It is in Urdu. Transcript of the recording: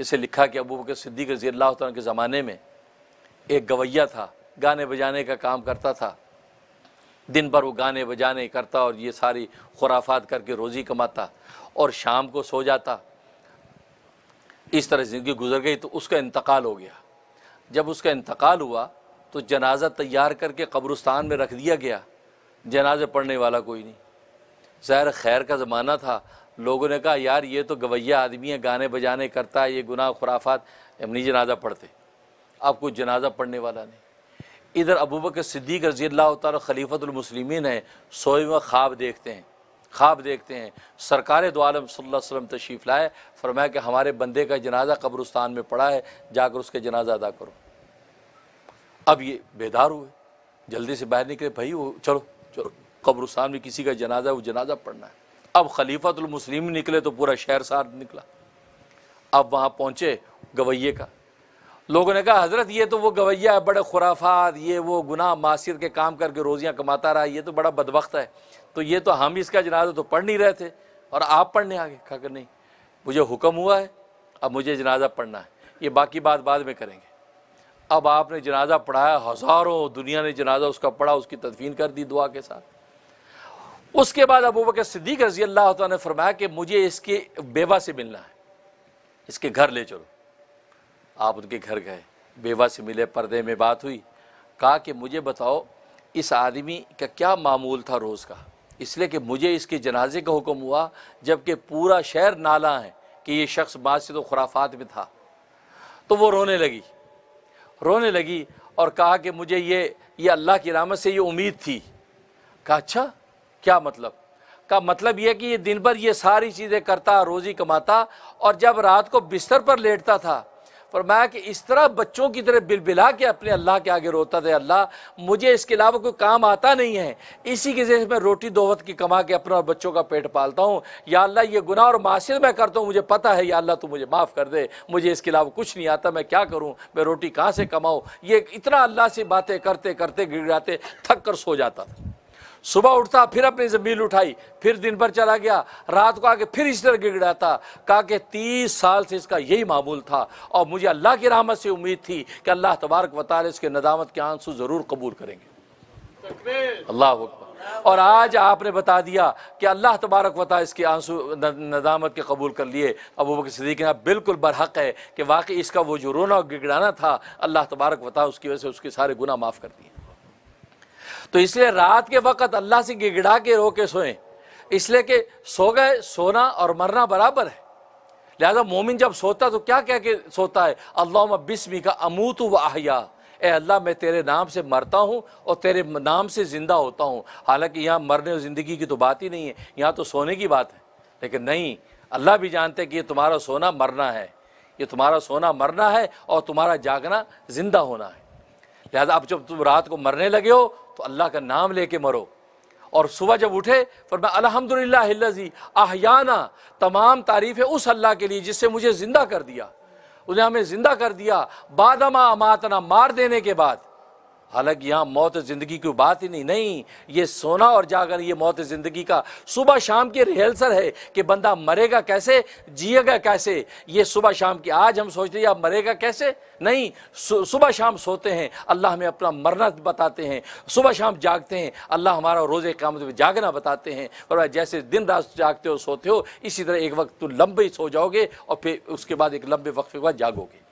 اسے لکھا کہ ابو بکر صدیق رضی اللہ عنہ کے زمانے میں ایک گویا تھا گانے بجانے کا کام کرتا تھا دن بھر وہ گانے بجانے کرتا اور یہ ساری خرافات کر کے روزی کماتا اور شام کو سو جاتا اس طرح زندگی گزر گئی تو اس کا انتقال ہو گیا جب اس کا انتقال ہوا تو جنازہ تیار کر کے قبرستان میں رکھ دیا گیا جنازہ پڑھنے والا کوئی نہیں ظاہر خیر کا زمانہ تھا لوگوں نے کہا یار یہ تو گویا آدمی ہے گانے بجانے کرتا ہے یہ گناہ خرافات ہم نہیں جنازہ پڑھتے آپ کو جنازہ پڑھنے والا نہیں ادھر بکر صدیق رضی اللہ تعالیٰ خلیفۃ المسلمین ہیں سوئے خواب دیکھتے ہیں خواب دیکھتے ہیں سرکار دو عالم صلی اللہ علیہ وسلم تشریف لائے فرمایا کہ ہمارے بندے کا جنازہ قبرستان میں پڑا ہے جا کر اس کا جنازہ ادا کرو اب یہ بیدار ہوئے جلدی سے باہر نکلے بھائی وہ چلو چلو قبرستان میں کسی کا جنازہ ہے وہ جنازہ پڑھنا ہے اب خلیفہ المسلم نکلے تو پورا شہر ساتھ نکلا اب وہاں پہنچے گویے کا لوگوں نے کہا حضرت یہ تو وہ گویا بڑے خرافات یہ وہ گناہ معاشر کے کام کر کے روزیاں کماتا رہا یہ تو بڑا بدبخت ہے تو یہ تو ہم اس کا جنازہ تو پڑھ نہیں رہے تھے اور آپ پڑھنے آگے کہا کر نہیں مجھے حکم ہوا ہے اب مجھے جنازہ پڑھنا ہے یہ باقی بات بعد میں کریں گے اب آپ نے جنازہ پڑھایا ہزاروں دنیا نے جنازہ اس کا پڑھا اس کی تدفین کر دی دعا کے ساتھ اس کے بعد ابو بکر صدیق رضی اللہ تعالیٰ نے فرمایا کہ مجھے اس کے بیوہ سے ملنا ہے اس کے گھر لے چلو آپ ان کے گھر گئے بیوہ سے ملے پردے میں بات ہوئی کہا کہ مجھے بتاؤ اس آدمی کا کیا معمول تھا روز کا اس لیے کہ مجھے اس کے جنازے کا حکم ہوا جب کہ پورا شہر نالا ہے کہ یہ شخص بادشت و خرافات میں تھا تو وہ رونے لگی رونے لگی اور کہا کہ مجھے یہ یہ اللہ کی رامت سے یہ امید تھی کہا اچھا کیا مطلب کا مطلب یہ کہ یہ دن بھر یہ ساری چیزیں کرتا روزی کماتا اور جب رات کو بستر پر لیٹتا تھا فرمایا کہ اس طرح بچوں کی طرح بل بلا کے اپنے اللہ کے آگے روتا تھا اللہ مجھے اس کے علاوہ کوئی کام آتا نہیں ہے اسی کی وجہ سے میں روٹی دو کی کما کے اپنا اور بچوں کا پیٹ پالتا ہوں یا اللہ یہ گناہ اور معاصر میں کرتا ہوں مجھے پتا ہے یا اللہ تو مجھے معاف کر دے مجھے اس کے علاوہ کچھ نہیں آتا میں کیا کروں میں روٹی کہاں سے کماؤں یہ اتنا اللہ سے باتیں کرتے کرتے گڑ جاتے تھک کر سو جاتا تھا صبح اٹھتا پھر اپنی زمین اٹھائی پھر دن بھر چلا گیا رات کو آ کے پھر اس طرح گگڑاتا کہا کہ تیس سال سے اس کا یہی معمول تھا اور مجھے اللہ کی رحمت سے امید تھی کہ اللہ تبارک تعالی اس کے ندامت کے آنسو ضرور قبول کریں گے اللہ اکبر اور آج آپ نے بتا دیا کہ اللہ تبارک وطا اس کے آنسو ندامت کے قبول کر لیے ابو بکر صدیق نے بالکل برحق ہے کہ واقعی اس کا وہ جو رونا گگڑانا تھا اللہ تبارک وطا اس کی وجہ سے اس کے سارے گناہ معاف کر دیے تو اس لیے رات کے وقت اللہ سے گگڑا کے رو کے سوئیں اس لیے کہ سو گئے سونا اور مرنا برابر ہے لہذا مومن جب سوتا تو کیا کہہ کے سوتا ہے اللہ بسمی کا اموت و احیا اے اللہ میں تیرے نام سے مرتا ہوں اور تیرے نام سے زندہ ہوتا ہوں حالانکہ یہاں مرنے اور زندگی کی تو بات ہی نہیں ہے یہاں تو سونے کی بات ہے لیکن نہیں اللہ بھی جانتے کہ یہ تمہارا سونا مرنا ہے یہ تمہارا سونا مرنا ہے اور تمہارا جاگنا زندہ ہونا ہے لہذا اب جب تم رات کو مرنے لگے ہو تو اللہ کا نام لے کے مرو اور صبح جب اٹھے فرمایا الحمد للہ احیانہ آہیانہ تمام تعریفیں اس اللہ کے لیے جس سے مجھے زندہ کر دیا ہمیں زندہ کر دیا بادما اماتنا مار دینے کے بعد حالانکہ یہاں موت زندگی کی بات ہی نہیں نہیں یہ سونا اور جاگر یہ موت زندگی کا صبح شام کی ریہرسر ہے کہ بندہ مرے گا کیسے جیے گا کیسے یہ صبح شام کی آج ہم سوچتے ہیں آپ مرے گا کیسے نہیں صبح شام سوتے ہیں اللہ ہمیں اپنا مرنا بتاتے ہیں صبح شام جاگتے ہیں اللہ ہمارا روز قیامت میں جاگنا بتاتے ہیں اور جیسے دن رات جاگتے ہو سوتے ہو اسی طرح ایک وقت تو لمبے سو جاؤ گے اور پھر اس کے بعد ایک لمبے وقت کے بعد جاگو گے